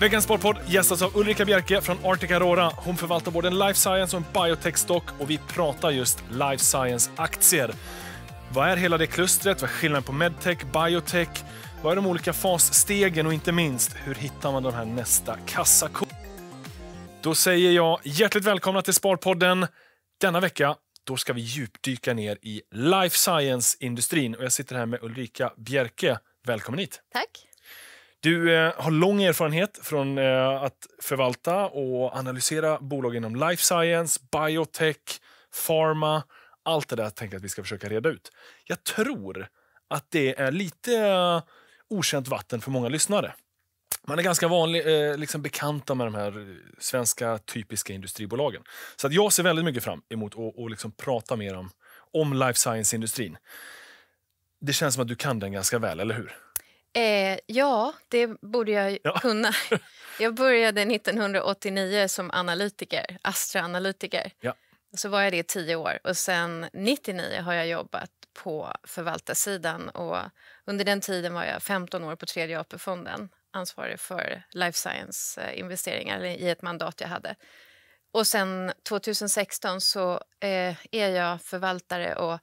Veckans Sportpodd gästas av Ulrika Bjerke från Arctic Aurora. Hon förvaltar både en life science och en biotech-stock och vi pratar just life science-aktier. Vad är hela det klustret? Vad är skillnaden på medtech, biotech? Vad är de olika fasstegen och inte minst, hur hittar man de här nästa kassakor? Då säger jag hjärtligt välkomna till Sparpodden. Denna vecka då ska vi djupdyka ner i life science-industrin. Jag sitter här med Ulrika Bjerke. Välkommen hit! Tack! Du eh, har lång erfarenhet från eh, att förvalta och analysera bolag inom life science, biotech, pharma. Allt det där tänkte jag att vi ska försöka reda ut. Jag tror att det är lite eh, okänt vatten för många lyssnare. Man är ganska vanlig, liksom bekanta med de här svenska typiska industribolagen. Så att jag ser väldigt mycket fram emot att, att liksom prata mer om, om life science-industrin. Det känns som att du kan den ganska väl, eller hur? Eh, ja, det borde jag ja. kunna. Jag började 1989 som analytiker, astroanalytiker. Ja. Så var jag det i tio år och sen 99 har jag jobbat på förvaltarsidan och under den tiden var jag 15 år på Tredje AP-fonden ansvarig för life science-investeringar i ett mandat jag hade. Och sen 2016 så eh, är jag förvaltare och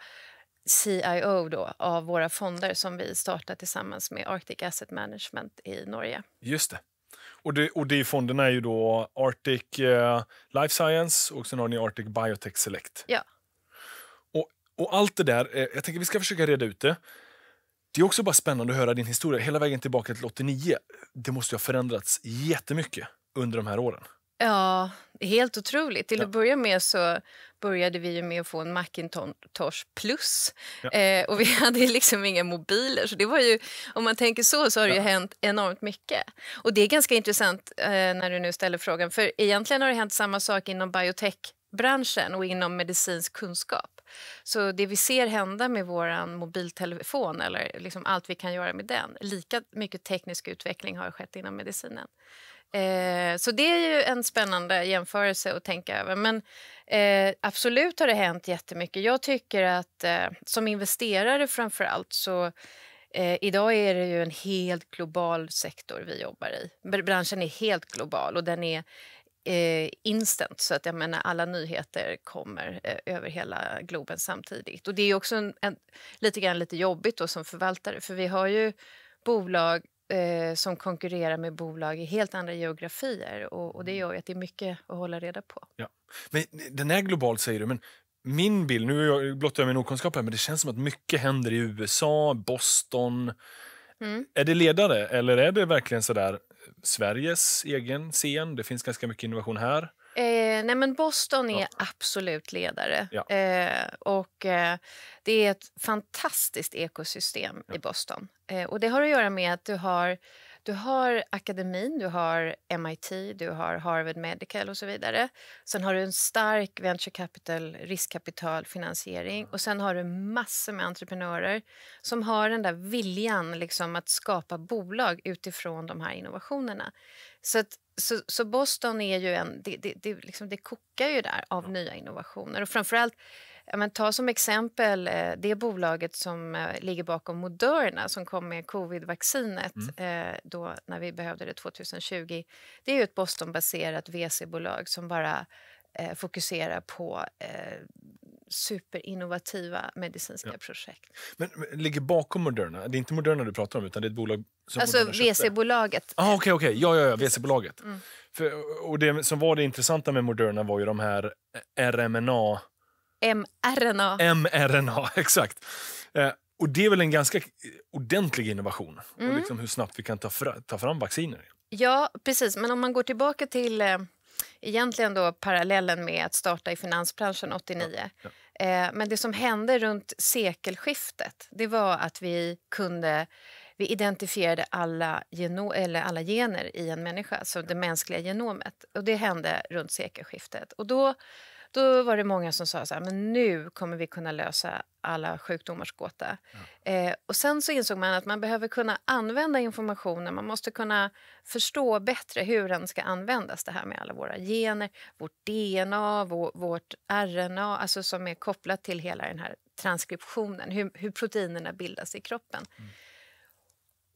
CIO då, av våra fonder som vi startar tillsammans med Arctic Asset Management i Norge. Just det. Och, det, och de fonderna är ju då Arctic eh, Life Science och sen har ni Arctic Biotech Select. Ja. Och, och allt det där, eh, jag tänker vi ska försöka reda ut det. Det är också bara spännande att höra din historia hela vägen tillbaka till 89. Det måste ju ha förändrats jättemycket under de här åren. Ja, helt otroligt. Till ja. att börja med så började vi med att få en Macintosh Plus. Ja. Eh, och vi hade liksom inga mobiler. Så det var ju, om man tänker så, så har det ja. ju hänt enormt mycket. Och det är ganska intressant eh, när du nu ställer frågan. För egentligen har det hänt samma sak inom biotechbranschen och inom medicinsk kunskap. Så det vi ser hända med vår mobiltelefon eller liksom allt vi kan göra med den, lika mycket teknisk utveckling har skett inom medicinen. Eh, så det är ju en spännande jämförelse att tänka över. Men eh, absolut har det hänt jättemycket. Jag tycker att eh, som investerare framför allt så eh, idag är det ju en helt global sektor vi jobbar i. Branschen är helt global och den är eh, instant, så att jag menar alla nyheter kommer eh, över hela globen samtidigt. Och det är också en, en, lite grann lite jobbigt då som förvaltare, för vi har ju bolag eh, som konkurrerar med bolag i helt andra geografier och, och det mm. gör att det är mycket att hålla reda på. Ja. Men eh, den är global säger du, men min bild, nu blottar jag min okunskap här, men det känns som att mycket händer i USA, Boston. Mm. Är det ledare eller är det verkligen sådär eh, Sveriges egen scen? Det finns ganska mycket innovation här. Eh, nej men Boston är ja. absolut ledare. Ja. Eh, och eh, Det är ett fantastiskt ekosystem ja. i Boston. Eh, och Det har att göra med att du har, du har akademin, du har MIT, du har Harvard Medical och så vidare. Sen har du en stark venture capital, riskkapitalfinansiering mm. och sen har du massor med entreprenörer som har den där viljan liksom, att skapa bolag utifrån de här innovationerna. Så att så, så, Boston är ju en... Det, det, det, liksom, det kokar ju där av nya innovationer. Och framförallt, ja, men ta som exempel eh, det bolaget som eh, ligger bakom Moderna som kom med covidvaccinet mm. Eh, då, när vi behövde det 2020. Det är ju ett Bostonbaserat VC-bolag som bara fokuserar på superinnovativa medicinska ja. projekt. Men, men, ligger bakom Moderna? Det är inte Moderna du pratar om, utan det är ett bolag som Alltså VC-bolaget. Ah, okay, okay. Ja, ja, ja VC-bolaget. Mm. Och det som var det intressanta med Moderna var ju de här RMNA... mRNA. mRNA, exakt. Eh, och det är väl en ganska ordentlig innovation? Mm. Och liksom hur snabbt vi kan ta, fra, ta fram vacciner. Ja, precis. Men om man går tillbaka till eh, egentligen då parallellen med att starta i finansbranschen 89. Ja, ja. Eh, men det som hände runt sekelskiftet det var att vi kunde vi identifierade alla, geno, eller alla gener i en människa, så alltså det mänskliga genomet. Och Det hände runt sekelskiftet. Och då då var det många som sa så här, men nu kommer vi kunna lösa alla sjukdomars gåta. Ja. Eh, och sen så insåg man att man behöver kunna använda informationen, man måste kunna förstå bättre hur den ska användas, det här med alla våra gener, vårt DNA, vår, vårt RNA, alltså som är kopplat till hela den här transkriptionen, hur, hur proteinerna bildas i kroppen. Mm.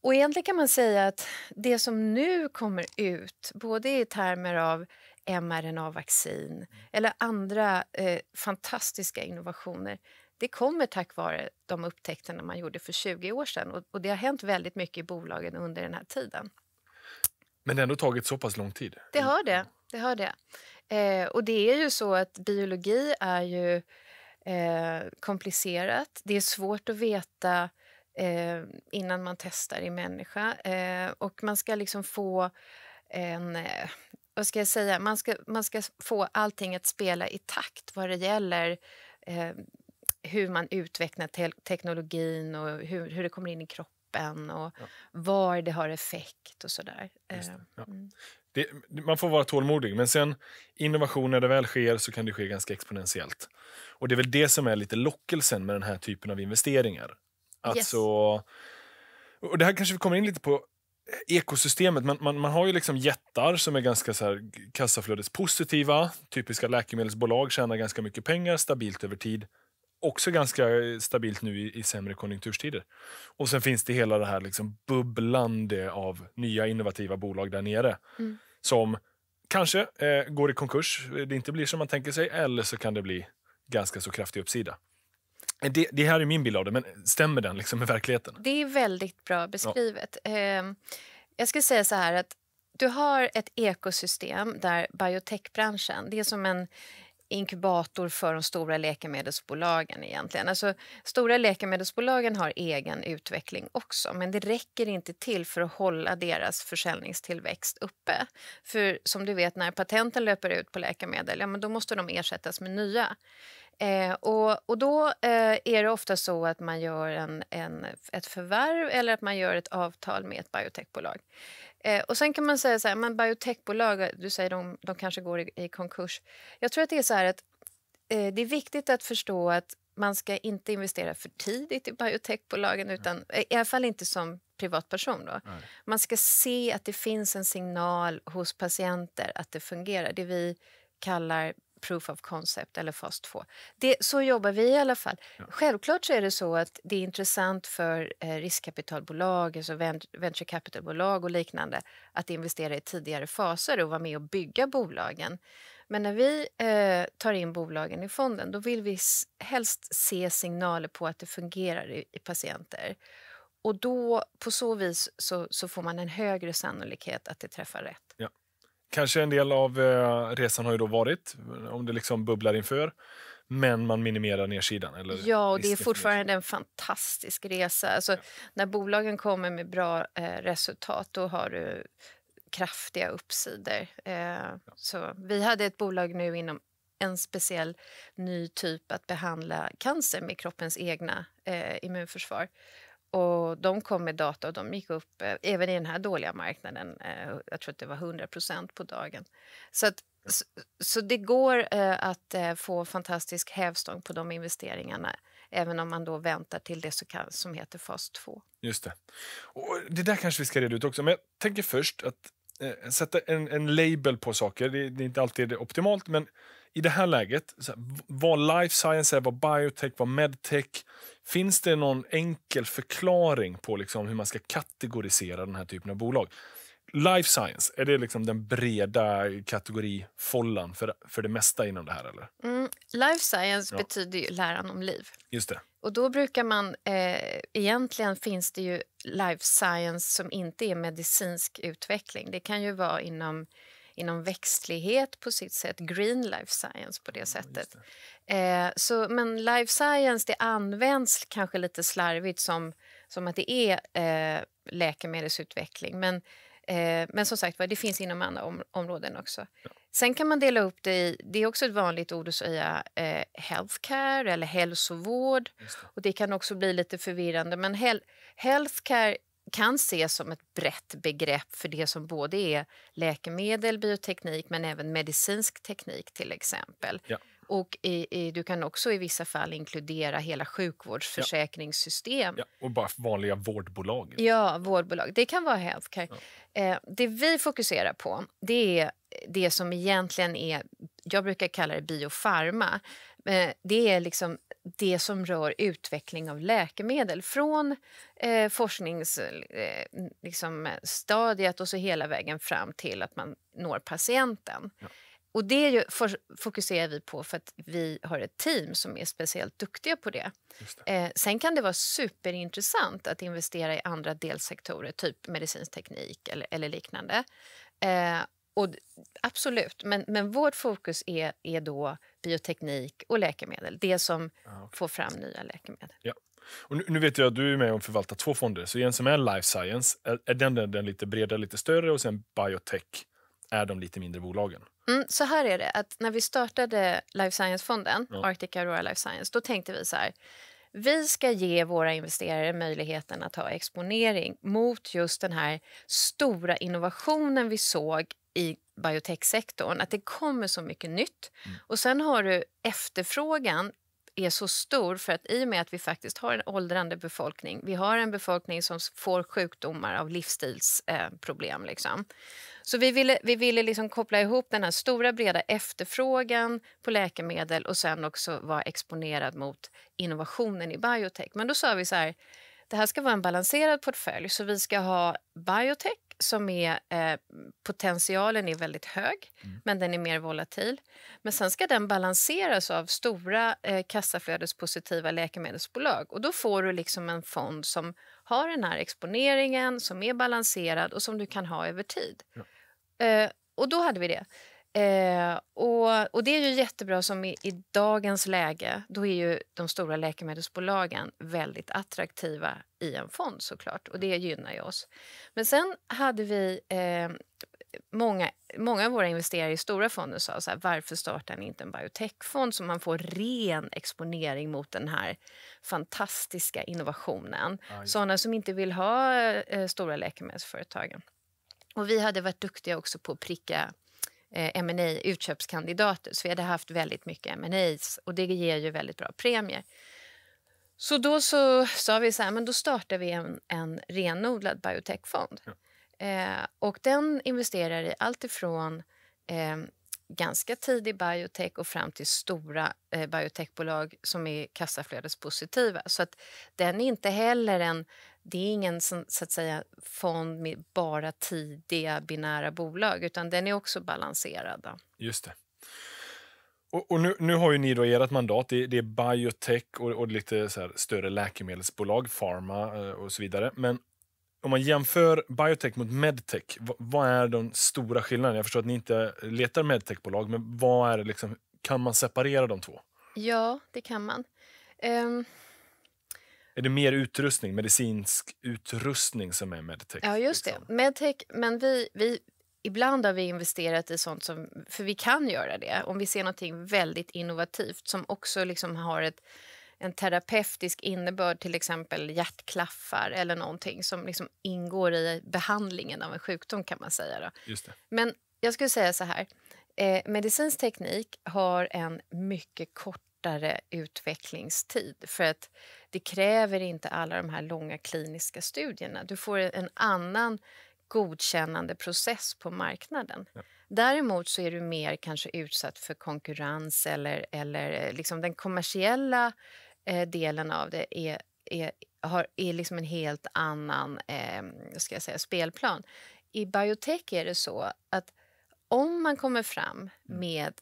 Och egentligen kan man säga att det som nu kommer ut, både i termer av mRNA-vaccin eller andra eh, fantastiska innovationer det kommer tack vare de upptäckterna man gjorde för 20 år sedan. Och, och, det har hänt väldigt mycket i bolagen under den här tiden. Men det har ändå tagit så pass lång tid? Det har det. det, har det. Eh, och det är ju så att biologi är ju eh, komplicerat. Det är svårt att veta eh, innan man testar i människa. Eh, och man ska liksom få en eh, vad ska jag säga, man ska, man ska få allting att spela i takt vad det gäller eh, hur man utvecklar te teknologin och hur, hur det kommer in i kroppen och ja. var det har effekt och sådär. Ehm, mm. Det, man får vara tålmodig, men sen innovation när det väl sker så kan det ske ganska exponentiellt. Och det är väl det som är lite lockelsen med den här typen av investeringar. Alltså, yes. och det här kanske vi kommer in lite på ekosystemet. Man, man, man, har ju liksom jättar som är ganska så här kassaflödespositiva. Typiska läkemedelsbolag tjänar ganska mycket pengar stabilt över tid. Också ganska eh, stabilt nu i, i sämre konjunkturstider. Och sen finns det hela det här liksom bubblande av nya innovativa bolag där nere mm. som kanske eh, går i konkurs, det inte blir som man tänker sig eller så kan det bli ganska så kraftig uppsida. Eh, det, det, här är min bild av det, men stämmer den liksom med verkligheten? Det är väldigt bra beskrivet. Ja. Ehm, jag skulle säga så här att du har ett ekosystem där biotechbranschen, det är som en inkubator för de stora läkemedelsbolagen egentligen. Alltså, stora läkemedelsbolagen har egen utveckling också men det räcker inte till för att hålla deras försäljningstillväxt uppe. För som du vet, när patenten löper ut på läkemedel, ja, men då måste de ersättas med nya. Eh, och, och då eh, är det ofta så att man gör en, en, ett förvärv eller att man gör ett avtal med ett biotechbolag. Eh, och sen kan man säga så här, men biotechbolag, eh, du säger de, de kanske går i, i konkurs. Jag tror att det är så här att eh, det är viktigt att förstå att man ska inte investera för tidigt i biotechbolagen, mm. utan, eh, i alla fall inte som privatperson. Då. Man ska se att det finns en signal hos patienter att det fungerar, det vi kallar proof of concept eller fas 2. så jobbar vi i alla fall. Ja. Självklart så är det så att det är intressant för eh, riskkapitalbolag, alltså venture capitalbolag och liknande att investera i tidigare faser och vara med och bygga bolagen. Men när vi eh, tar in bolagen i fonden då vill vi helst se signaler på att det fungerar i, i patienter. Och då, på så vis så, så får man en högre sannolikhet att det träffar rätt. Kanske en del av eh, resan har ju då varit, om det liksom bubblar inför men man minimerar nedsidan. Eller ja, och det är fortfarande en fantastisk resa. Alltså, ja. När bolagen kommer med bra eh, resultat då har du kraftiga uppsidor. Eh, ja. så, vi hade ett bolag nu inom en speciell ny typ att behandla cancer med kroppens egna eh, immunförsvar. Och de kom med data och de gick upp, eh, även i den här dåliga marknaden, eh, jag tror att det var 100 procent på dagen. Så, att, så, så det går eh, att eh, få fantastisk hävstång på de investeringarna även om man då väntar till det som heter fas 2. Just det. Och det där kanske vi ska reda ut också, men jag tänker först att eh, sätta en, en label på saker, det, det är inte alltid optimalt, men i det här läget, vad life science är, vad biotech, vad medtech. Finns det någon enkel förklaring på liksom hur man ska kategorisera den här typen av bolag? Life science, är det liksom den breda kategorifållan för, för det mesta inom det här? eller? Mm, life science ja. betyder ju läran om liv. Just det. Och då brukar man... Eh, egentligen finns det ju life science som inte är medicinsk utveckling. Det kan ju vara inom inom växtlighet på sitt sätt, green life science på det sättet. Det. Eh, så, men life science det används kanske lite slarvigt som, som att det är eh, läkemedelsutveckling. Men, eh, men som sagt det finns inom andra om, områden också. Ja. Sen kan man dela upp det i, det är också ett vanligt ord att säga eh, healthcare eller hälsovård. Det. Och det kan också bli lite förvirrande men hel, healthcare kan ses som ett brett begrepp för det som både är läkemedel, bioteknik men även medicinsk teknik till exempel. Ja. Och i, i, du kan också i vissa fall inkludera hela sjukvårdsförsäkringssystem. Ja. Ja. Och bara vanliga vårdbolag. Ja, vårdbolag. Det kan vara healthcare. Eh, det vi fokuserar på det är det som egentligen är, jag brukar kalla det biofarma. Eh, det är liksom det som rör utveckling av läkemedel från eh, forskningsstadiet eh, liksom, och så hela vägen fram till att man når patienten. Ja. Och det ju, för, fokuserar vi på för att vi har ett team som är speciellt duktiga på det. det. Eh, sen kan det vara superintressant att investera i andra delsektorer, typ medicinsk teknik eller, eller liknande. Eh, och, absolut, men, men vårt fokus är, är då bioteknik och läkemedel. Det som ah, okay. får fram nya läkemedel. Ja. Och nu, nu, vet jag att du är med och förvaltar två fonder. Så ENCML Life Science, är, är den, den, den lite bredare, lite större och sen Biotech är de lite mindre bolagen. Mm, så här är det, att när vi startade Life Science-fonden, ja. Arctic Aurora Life Science, då tänkte vi så här. Vi ska ge våra investerare möjligheten att ha exponering mot just den här stora innovationen vi såg i biotechsektorn, att det kommer så mycket nytt. Mm. Och sen har du efterfrågan är så stor för att i och med att vi faktiskt har en åldrande befolkning, vi har en befolkning som får sjukdomar av livsstilsproblem. Eh, liksom. Så vi ville, vi ville liksom koppla ihop den här stora breda efterfrågan på läkemedel och sen också vara exponerad mot innovationen i biotech. Men då sa vi så här, det här ska vara en balanserad portfölj så vi ska ha biotech som är... Eh, potentialen är väldigt hög, mm. men den är mer volatil. Men sen ska den balanseras av stora eh, kassaflödespositiva läkemedelsbolag. Och Då får du liksom en fond som har den här exponeringen, som är balanserad och som du kan ha över tid. Ja. Eh, och då hade vi det. Eh, och, och, Det är ju jättebra som i, i, dagens läge. Då är ju de stora läkemedelsbolagen väldigt attraktiva i en fond såklart och det gynnar ju oss. Men sen hade vi eh, Många, många av våra investerare i stora fonder sa så här, varför startar ni inte en biotechfond så man får ren exponering mot den här fantastiska innovationen? Aj. Sådana som inte vill ha eh, stora läkemedelsföretagen. Och vi hade varit duktiga också på att pricka eh, M&A utköpskandidater så vi hade haft väldigt mycket M&As och det ger ju väldigt bra premier. Så då så sa vi så här, men då startar vi en, en renodlad biotechfond. Ja. Eh, och den investerar i allt ifrån eh, ganska tidig biotech och fram till stora eh, biotechbolag som är kassaflödespositiva. Så att den är inte heller en det är ingen så att säga, fond med bara tidiga binära bolag utan den är också balanserad. Just det. Och, och nu, nu, har ju ni då ert mandat, det, det är biotech och, och lite så här, större läkemedelsbolag, pharma eh, och så vidare. Men om man jämför biotech mot medtech, vad, vad är de stora skillnaderna? Jag förstår att ni inte letar medtechbolag, men vad är liksom, kan man separera de två? Ja, det kan man. Um är det mer utrustning, medicinsk utrustning som är medtech? Ja, just liksom? det. Medtech, men vi, vi, ibland har vi investerat i sånt som... För vi kan göra det om vi ser något väldigt innovativt som också liksom har ett, en terapeutisk innebörd, till exempel hjärtklaffar eller någonting som liksom ingår i behandlingen av en sjukdom. kan man säga. Då. Just det. Men jag skulle säga så här. Eh, medicinsk teknik har en mycket kort kortare utvecklingstid för att det kräver inte alla de här långa kliniska studierna. Du får en annan godkännande process på marknaden. Ja. Däremot så är du mer kanske utsatt för konkurrens eller, eller eh, liksom den kommersiella eh, delen av det är, är, har, är liksom en helt annan eh, ska jag säga, spelplan. I biotech är det så att om man kommer fram mm. med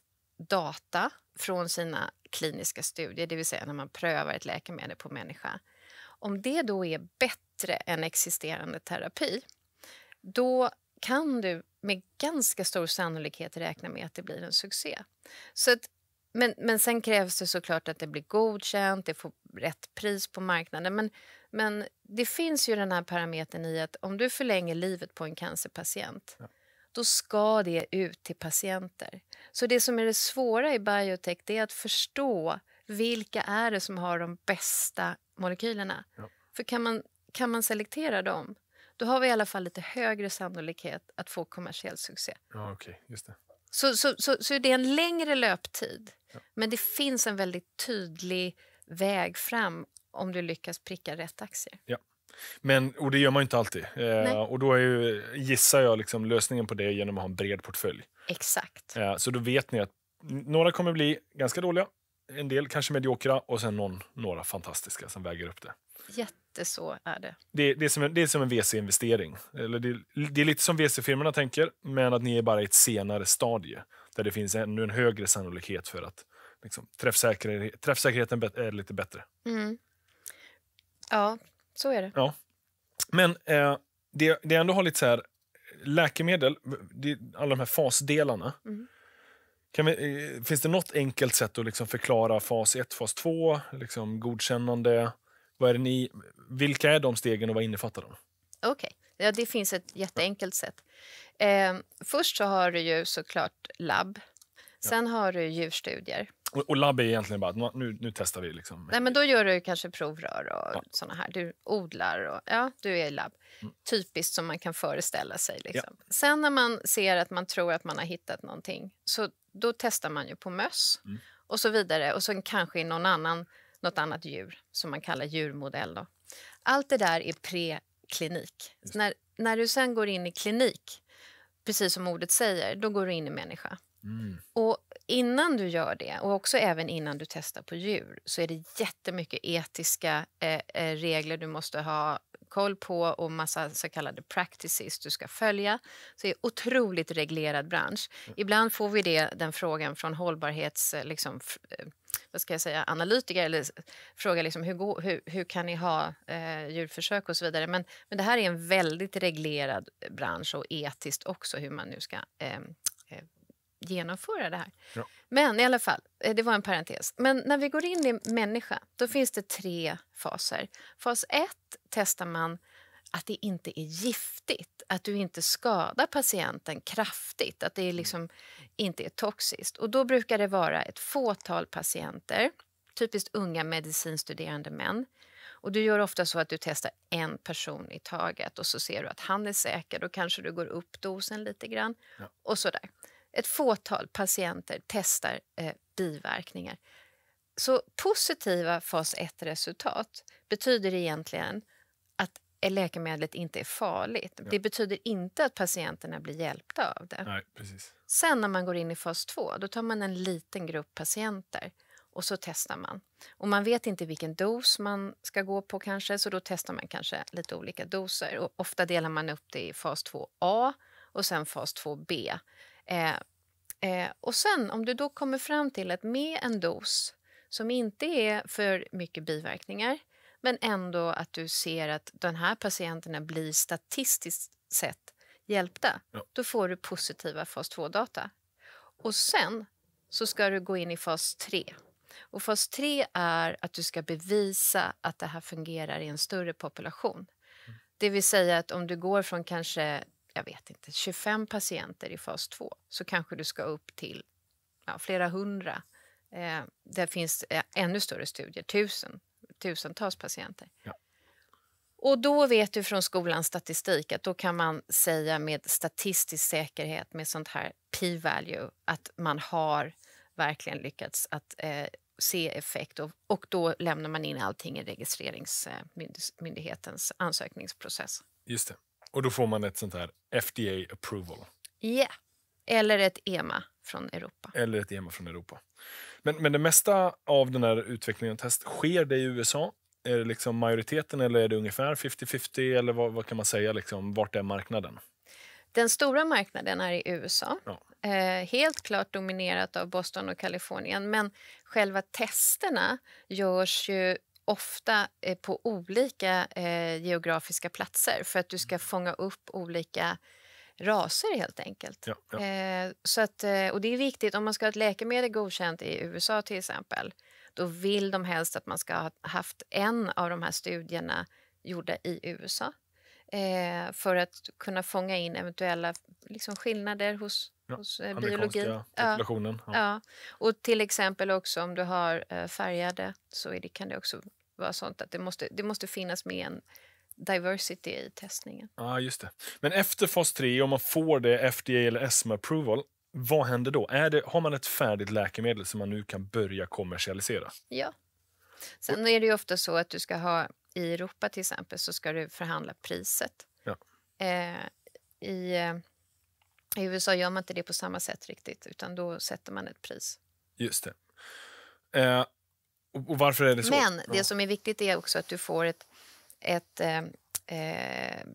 data från sina kliniska studier, det vill säga när man prövar ett läkemedel på människa. Om det då är bättre än existerande terapi, då kan du med ganska stor sannolikhet räkna med att det blir en succé. Så att, men, men sen krävs det såklart att det blir godkänt, det får rätt pris på marknaden. Men, men det finns ju den här parametern i att om du förlänger livet på en cancerpatient ja då ska det ut till patienter. Så det som är det svåra i biotech är att förstå vilka är det som har de bästa molekylerna. Ja. För kan man, kan man selektera dem, då har vi i alla fall lite högre sannolikhet att få kommersiell succé. Ja, okay. Just det. Så, så, så, så det är en längre löptid, ja. men det finns en väldigt tydlig väg fram om du lyckas pricka rätt aktier. Ja. Men, och det gör man ju inte alltid. Eh, och då är ju, gissar jag liksom lösningen på det genom att ha en bred portfölj. Exakt. Eh, så då vet ni att några kommer bli ganska dåliga, en del kanske mediokra och sen någon, några fantastiska som väger upp det. Jätteså är det. Det, det, är, som en, det är som en VC-investering. Eller det, det, är lite som VC-firmorna tänker, men att ni är bara i ett senare stadie där det finns ännu en högre sannolikhet för att liksom, träffsäkerhet, träffsäkerheten är lite bättre. Mm. Ja, så är det. Ja. Men eh, det, det ändå har lite så här, läkemedel, det, alla de här fasdelarna. Mm. Vi, eh, finns det nåt enkelt sätt att liksom förklara fas 1, fas 2, liksom godkännande? Vad är ni, vilka är de stegen och vad innefattar de? Okej, okay. ja, det finns ett jätteenkelt sätt. Eh, först så har du ju såklart labb. Sen ja. har du djurstudier. Och, och labb är egentligen bara att nu, nu testar vi. Liksom. Nej, men då gör du kanske provrör och ja. såna här. Du odlar och ja, du är i labb. Mm. Typiskt som man kan föreställa sig. Liksom. Ja. Sen när man ser att man tror att man har hittat någonting så då testar man ju på möss mm. och så vidare och så kanske i någon annan, något annat djur som man kallar djurmodell. Då. Allt det där är preklinik. När, när du sen går in i klinik, precis som ordet säger, då går du in i människa. Mm. Och innan du gör det och också även innan du testar på djur så är det jättemycket etiska eh, eh regler du måste ha koll på och massa så kallade practices du ska följa. Så det är en otroligt reglerad bransch. Mm. Ibland får vi det, den frågan från hållbarhets... Eh, liksom, eh, vad ska jag säga, analytiker eller frågar liksom, hur, hur, hur kan ni ha eh, djurförsök och så vidare. Men, men det här är en väldigt reglerad bransch och etiskt också hur man nu ska eh, genomföra det här. Ja. Men i alla fall, eh, det var en parentes. Men när vi går in i människa, då mm. finns det tre faser. Fas 1 testar man att det inte är giftigt, att du inte skadar patienten kraftigt, att det mm. liksom inte är toxiskt. Och då brukar det vara ett fåtal patienter, typiskt unga medicinstuderande män. Och du gör ofta så att du testar en person i taget och så ser du att han är säker, då kanske du går upp dosen lite grann ja. och sådär ett fåtal patienter testar eh, biverkningar. Så positiva fas 1-resultat betyder egentligen att eh, läkemedlet inte är farligt. Ja. Det betyder inte att patienterna blir hjälpta av det. Nej, precis. Sen när man går in i fas 2, då tar man en liten grupp patienter och så testar man. Och man vet inte vilken dos man ska gå på kanske, så då testar man kanske lite olika doser. Och ofta delar man upp det i fas 2A och sen fas 2B. Eh, eh, och sen om du då kommer fram till att med en dos som inte är för mycket biverkningar men ändå att du ser att de här patienterna blir statistiskt sett hjälpta, ja. då får du positiva fas 2-data. Och sen så ska du gå in i fas 3. Och fas 3 är att du ska bevisa att det här fungerar i en större population. Mm. Det vill säga att om du går från kanske jag vet inte, 25 patienter i fas 2 så kanske du ska upp till ja, flera hundra. Eh, där finns eh, ännu större studier, tusen, tusentals patienter. Ja. Och då vet du från skolans statistik att då kan man säga med statistisk säkerhet med sånt här p-value att man har verkligen lyckats att eh, se effekt och, och då lämnar man in allting i registreringsmyndighetens ansökningsprocess. Just det. Och då får man ett sånt här FDA approval. Ja, yeah. eller ett EMA från Europa. Eller ett EMA från Europa. Men, men det mesta av den här utvecklingen och test sker det i USA. Är det liksom majoriteten eller är det ungefär 50-50? Eller vad, vad, kan man säga? Liksom, vart är marknaden? Den stora marknaden är i USA. Ja. Eh, helt klart dominerat av Boston och Kalifornien. Men själva testerna görs ju ofta eh, på olika eh, geografiska platser för att du ska mm. fånga upp olika raser helt enkelt. Ja, ja. Eh, så att, och det är viktigt, om man ska ha ett läkemedel godkänt i USA till exempel, då vill de helst att man ska ha haft en av de här studierna gjorda i USA för att kunna fånga in eventuella liksom, skillnader hos Ja, hos eh, biologin. populationen. Ja. ja. Och till exempel också om du har eh, färgade så det, kan det också vara sånt att det måste, det måste finnas med en diversity i testningen. Ja, just det. Men efter fas 3, om man får det FDA eller ESMA approval, vad händer då? Är det, har man ett färdigt läkemedel som man nu kan börja kommersialisera? Ja. Sen är det ofta så att du ska ha, i Europa till exempel, så ska du förhandla priset. Ja. Eh, I eh, i USA gör man inte det på samma sätt riktigt, utan då sätter man ett pris. Just det. Eh, och varför är det så? Men det ja. som är viktigt är också att du får ett, ett eh, eh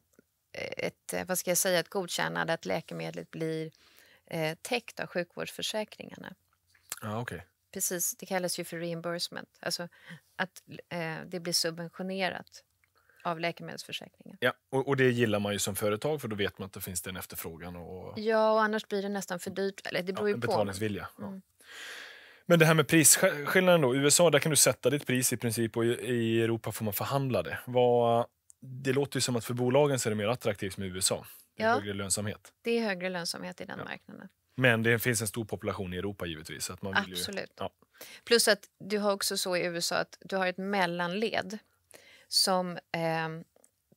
ett, eh, vad ska jag säga, ett godkännande att läkemedlet blir eh, täckt av sjukvårdsförsäkringarna. Ah, okay. Precis, det kallas ju för reimbursement, alltså att eh, det blir subventionerat av läkemedelsförsäkringen. Ja, och, och, det gillar man ju som företag för då vet man att det finns den efterfrågan. Och... Ja, och annars blir det nästan för dyrt. Eller det beror ja, ju betalningsvilja. på. Betalningsvilja. Mm. Men det här med prisskillnaden då. I USA där kan du sätta ditt pris i princip och i Europa får man förhandla det. Vad, det låter ju som att för bolagen så är det mer attraktivt med USA. Det är ja, högre lönsamhet. Det är högre lönsamhet i den ja. marknaden. Men det finns en stor population i Europa givetvis. Att man Absolut. Ju, ja. Plus att du har också så i USA att du har ett mellanled som eh,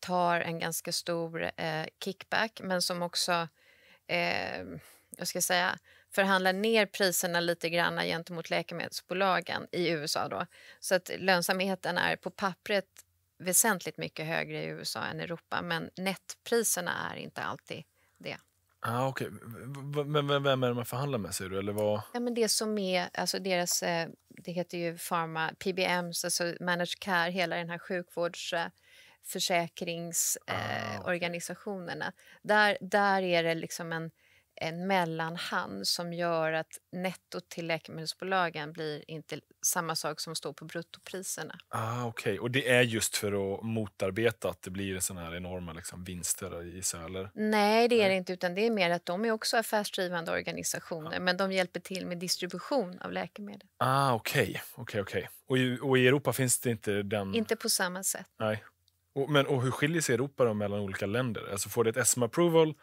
tar en ganska stor eh, kickback men som också eh, jag ska säga, förhandlar ner priserna lite grann gentemot läkemedelsbolagen i USA. Då. Så att lönsamheten är på pappret väsentligt mycket högre i USA än Europa men nettpriserna är inte alltid det. Ah, okay. Men vem, vem är det man förhandlar med? Säger du, eller vad? Ja, men det som är alltså deras, eh, det heter ju Pharma PBMs, alltså Managed Care, hela den här sjukvårdsförsäkringsorganisationerna. Eh, eh, ah, okay. eh, där, där är det liksom en en mellanhand som gör att nettot till läkemedelsbolagen blir inte samma sak som står på bruttopriserna. Ah, Okej, okay. och det är just för att motarbeta att det blir såna här enorma liksom, vinster i söler? Nej, det är det inte, utan det är mer att de är också affärsdrivande organisationer, ah. men de hjälper till med distribution av läkemedel. Ah, Okej, okay. okay, okay. Och i, och, i Europa finns det inte den... Inte på samma sätt. Nej. Och, men, och hur skiljer sig Europa då mellan olika länder? Alltså får det ett ESMA approval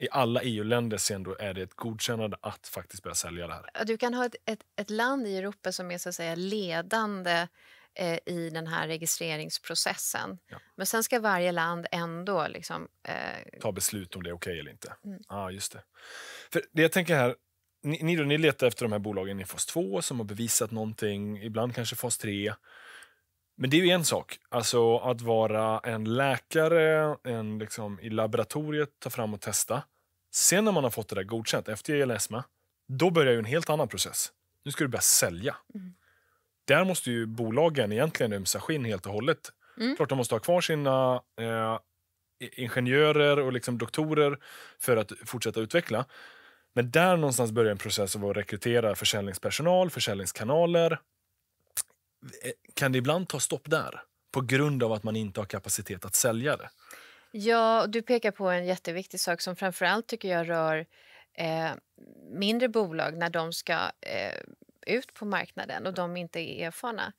i alla EU-länder sen då är det ett godkännande att faktiskt börja sälja det här. Du kan ha ett, ett, ett land i Europa som är så att säga ledande eh, i den här registreringsprocessen. Ja. Men sen ska varje land ändå liksom, eh... ta beslut om det är okej okay eller inte. Mm. Ah, just det. För det jag tänker här, ni, ni, då, ni letar efter de här bolagen i fas 2 som har bevisat någonting, ibland kanske fas 3. Men det är ju en sak, alltså att vara en läkare en, liksom, i laboratoriet, ta fram och testa. Sen när man har fått det där godkänt, efter ELSMA, då börjar ju en helt annan process. Nu ska du börja sälja. Mm. Där måste ju bolagen egentligen ömsa skinn helt och hållet. Mm. Klart de måste ha kvar sina eh, ingenjörer och liksom doktorer för att fortsätta utveckla. Men där någonstans börjar en process av att rekrytera försäljningspersonal, försäljningskanaler, Eh, kan det ibland ta stopp där på grund av att man inte har kapacitet att sälja det? Ja, du pekar på en jätteviktig sak som framförallt tycker jag rör eh, mindre bolag när de ska eh, ut på marknaden och de inte är erfarna.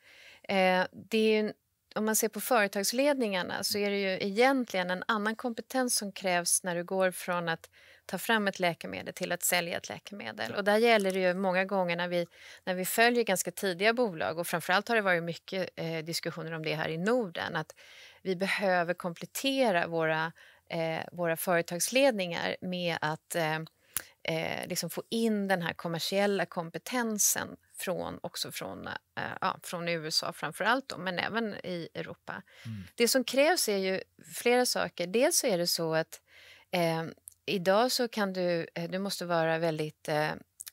Eh, det är, om man ser på företagsledningarna så är det ju egentligen en annan kompetens som krävs när du går från att ta fram ett läkemedel till att sälja ett läkemedel. Och där gäller det ju många gånger när vi, när vi följer ganska tidiga bolag och framförallt har det varit mycket eh, diskussioner om det här i Norden, att vi behöver komplettera våra, eh, våra företagsledningar med att eh, eh, liksom få in den här kommersiella kompetensen från, också från, eh, ja, från USA framför allt, då, men även i Europa. Mm. Det som krävs är ju flera saker. Dels så är det så att eh, idag så kan du, eh, du måste vara väldigt eh,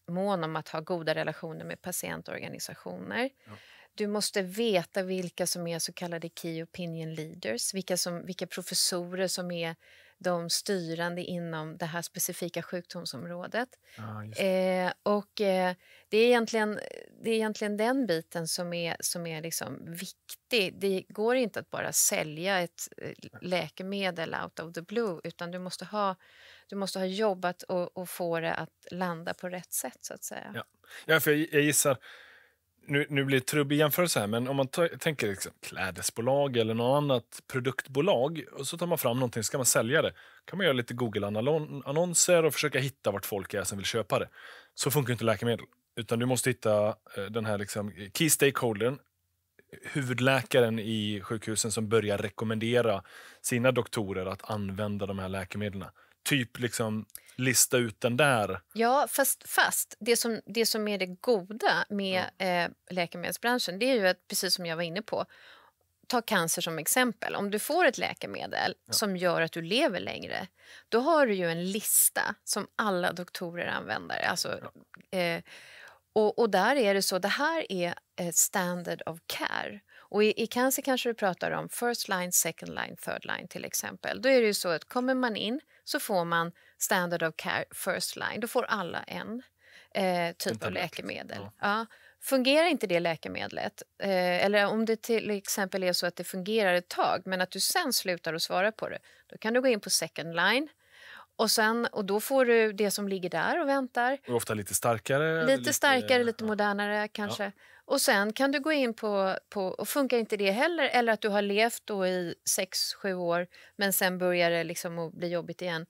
mån om att ha goda relationer med patientorganisationer. Ja. Du måste veta vilka som är så kallade Key Opinion Leaders, vilka, som, vilka professorer som är de styrande inom det här specifika sjukdomsområdet. Ah, eh, och eh, det, är egentligen, det är egentligen den biten som är, som är liksom viktig. Det går inte att bara sälja ett eh, läkemedel out of the blue utan du måste ha du måste ha jobbat och, och få det att landa på rätt sätt så att säga. Ja, ja för jag, jag gissar, nu, nu blir det trubbig jämförelse här, men om man tänker liksom, klädesbolag eller något annat produktbolag och så tar man fram någonting ska man sälja det. kan man göra lite Google-annonser och försöka hitta vart folk är som vill köpa det. Så funkar inte läkemedel, utan du måste hitta eh, den här liksom, key stakeholdern, huvudläkaren i sjukhusen som börjar rekommendera sina doktorer att använda de här läkemedlen typ liksom lista ut den där. Ja, fast, fast det, som, det som är det goda med mm. eh, läkemedelsbranschen det är ju att, precis som jag var inne på, ta cancer som exempel. Om du får ett läkemedel ja. som gör att du lever längre, då har du ju en lista som alla doktorer använder. Alltså, ja. eh, och, och, där är det så, det här är eh, standard of care. Och i, i cancer kanske du pratar om first line, second line, third line till exempel. Då är det ju så att kommer man in så får man standard of care first line. Då får alla en eh, typ av läkemedel. Ja. ja. Fungerar inte det läkemedlet, eh, eller om det till exempel är så att det fungerar ett tag men att du sen slutar att svara på det, då kan du gå in på second line och, sen, och då får du det som ligger där och väntar. Och ofta lite starkare. Lite, lite starkare, lite ja. modernare kanske. Ja. Och sen kan du gå in på, på, och funkar inte det heller, eller att du har levt då i 6-7 år men sen börjar det liksom att bli jobbigt igen,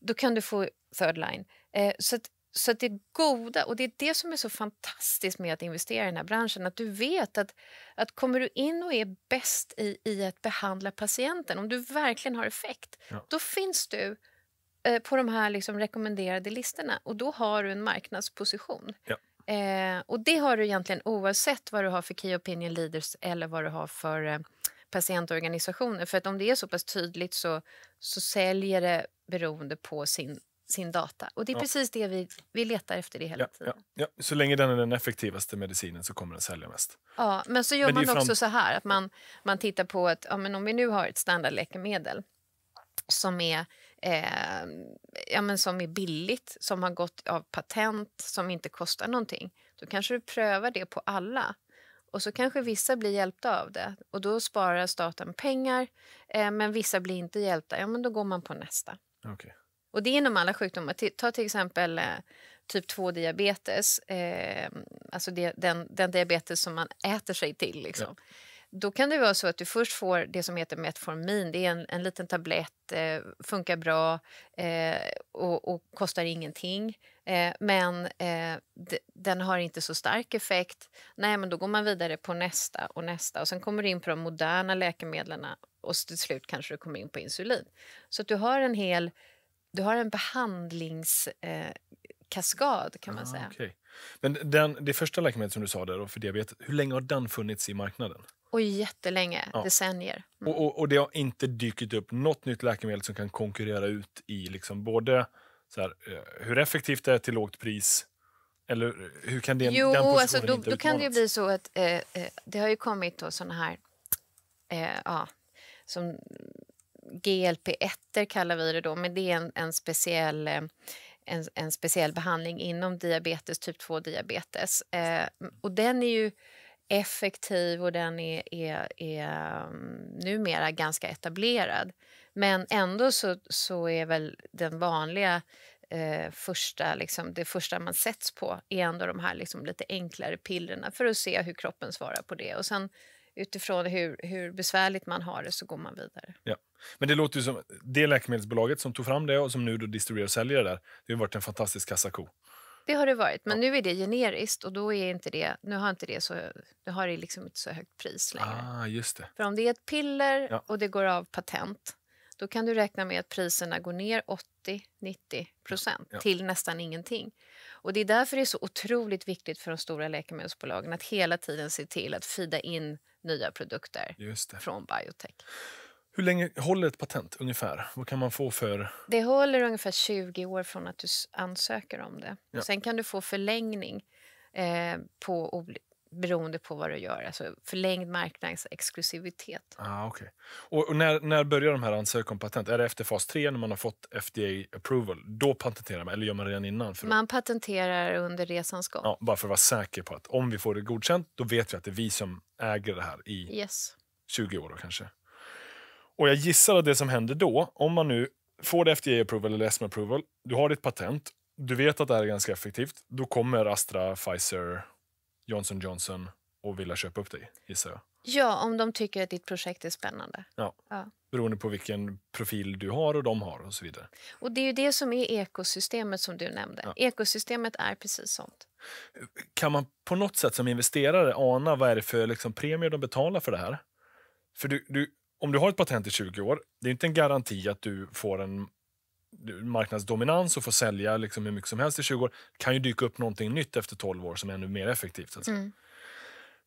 då kan du få third line. Eh, så att, så att det goda, och det är det som är så fantastiskt med att investera i den här branschen, att du vet att, att kommer du in och är bäst i, i att behandla patienten, om du verkligen har effekt, ja. då finns du Eh, på de här liksom rekommenderade listorna och då har du en marknadsposition. Ja. Eh, och det har du egentligen oavsett vad du har för Key Opinion Leaders eller vad du har för eh, patientorganisationer. För att om det är så pass tydligt så, så säljer det beroende på sin sin data. Och det är ja. precis det vi, vi letar efter det hela ja, tiden. Ja, ja, Så länge den är den effektivaste medicinen så kommer den sälja mest. Ja, men så gör men man också så här att man, man tittar på att ja, men om vi nu har ett standardläkemedel som är eh, ja, men som är billigt, som har gått av patent, som inte kostar någonting. Då kanske du prövar det på alla. Och så kanske vissa blir hjälpta av det och då sparar staten pengar eh, men vissa blir inte hjälpta, ja men då går man på nästa. Okay. Och det är inom alla sjukdomar. Ta till exempel eh, typ 2-diabetes, eh, alltså det, den, den diabetes som man äter sig till. Liksom. Ja. Då kan det vara så att du först får det som heter Metformin. Det är en, en liten tablett, eh, funkar bra eh, och, och, kostar ingenting. Eh, men eh, de, den har inte så stark effekt. Nej, men då går man vidare på nästa och nästa. Och Sen kommer du in på de moderna läkemedlen och till slut kanske du kommer in på insulin. Så du har en hel du har en behandlingskaskad eh, kan man ah, säga. Okay. Men den, det första läkemedlet som du sa där för diabetes, hur länge har den funnits i marknaden? Och jättelänge, ja. decennier. Mm. Och, och, och, det har inte dykt upp något nytt läkemedel som kan konkurrera ut i liksom både så här, eh, hur effektivt det är till lågt pris eller hur kan det, jo, den alltså, då, inte då kan det bli så att eh, eh, det har ju kommit då såna här eh, ja, som GLP-1 kallar vi det då, men det är en, en speciell eh, en, en, speciell behandling inom diabetes, typ 2-diabetes. Eh, och den är ju effektiv och den är, är, är mm, numera ganska etablerad. Men ändå så, så är väl den vanliga eh, första, liksom, det första man sätts på är ändå de här liksom, lite enklare pillerna för att se hur kroppen svarar på det. Och sen utifrån hur, hur besvärligt man har det så går man vidare. Ja. Men det låter ju som det läkemedelsbolaget som tog fram det och som nu då distribuerar och säljer det där, det har varit en fantastisk kassako det har det varit. Men nu är det generiskt och då är inte det, nu har inte det så, nu har det liksom inte så högt pris längre. Ah, just det. För om det är ett piller ja. och det går av patent, då kan du räkna med att priserna går ner 80-90 procent ja. till nästan ingenting. Och det är därför det är så otroligt viktigt för de stora läkemedelsbolagen att hela tiden se till att fida in nya produkter från biotech. Hur länge håller ett patent ungefär? Vad kan man få för... Det håller ungefär 20 år från att du ansöker om det. Ja. Sen kan du få förlängning eh, på, beroende på vad du gör. Alltså förlängd marknadsexklusivitet. Ah, okay. Och, och när, när, börjar de här ansöka om patent? Är det efter fas 3 när man har fått FDA approval? Då patenterar man eller gör man redan innan? För man patenterar under resans gång. Ja, bara för att vara säker på att om vi får det godkänt då vet vi att det är vi som äger det här i yes. 20 år då, kanske. Och jag gissar att det som händer då, om man nu får det FDA approval eller SM approval, du har ditt patent, du vet att det här är ganska effektivt, då kommer Astra, Pfizer, Johnson Johnson och vilja köpa upp dig, gissar jag. Ja, om de tycker att ditt projekt är spännande. Ja. ja. Beroende på vilken profil du har och de har och så vidare. Och det är ju det som är ekosystemet som du nämnde. Ja. Ekosystemet är precis sånt. Kan man på något sätt som investerare ana vad är det för liksom, premier de betalar för det här? För du, du, om du har ett patent i 20 år, det är inte en garanti att du får en marknadsdominans och får sälja liksom hur mycket som helst i 20 år. kan ju dyka upp någonting nytt efter 12 år som är ännu mer effektivt. Alltså. Mm.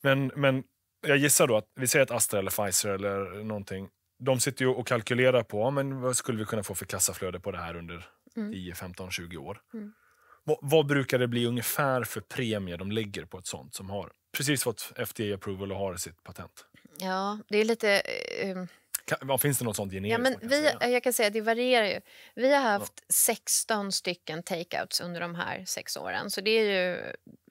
Men, men jag gissar då att vi säger att Astra eller Pfizer eller någonting, de sitter ju och kalkylerar på men vad skulle vi kunna få för kassaflöde på det här under mm. 10, 15, 20 år. Mm. Vad, vad, brukar det bli ungefär för premie de lägger på ett sånt som har precis fått FDA approval och har sitt patent? Ja, det är lite... Uh, eh, ehm, kan, finns det något sånt generiskt? Ja, men vi, eh, jag kan säga det varierar ju. Vi har haft ja. 16 stycken takeouts under de här sex åren. Så det är ju,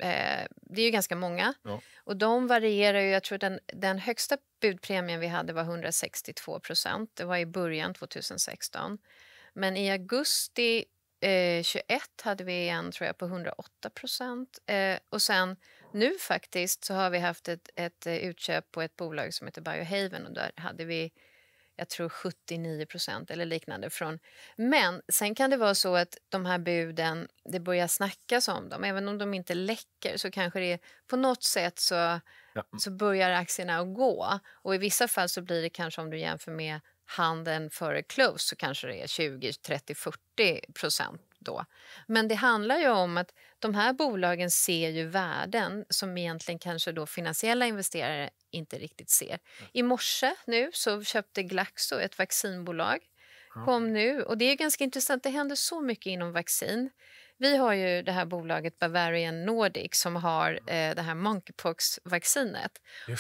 eh, det är ju ganska många. Ja. Och de varierar ju. Jag tror den, den högsta budpremien vi hade var 162 procent. Det var i början 2016. Men i augusti eh, 21 hade vi en tror jag på 108 procent. Eh, och sen nu faktiskt så har vi haft ett, ett eh, utköp på ett bolag som heter Biohaven och där hade vi jag tror 79 procent eller liknande. från. Men sen kan det vara så att de här buden, det börjar snackas om dem. Även om de inte läcker så kanske det är, på något sätt så, ja. så börjar aktierna att gå. Och i vissa fall så blir det kanske om du jämför med handeln före close så kanske det är 20, 30, 40 procent då. Men det handlar ju om att de här bolagen ser ju värden som egentligen kanske då finansiella investerare inte riktigt ser. Mm. I morse nu så köpte Glaxo ett vaccinbolag. Kom nu och det är ganska intressant. Det händer så mycket inom vaccin. Vi har ju det här bolaget Bavarian Nordic som har eh, det här monkeypox-vaccinet.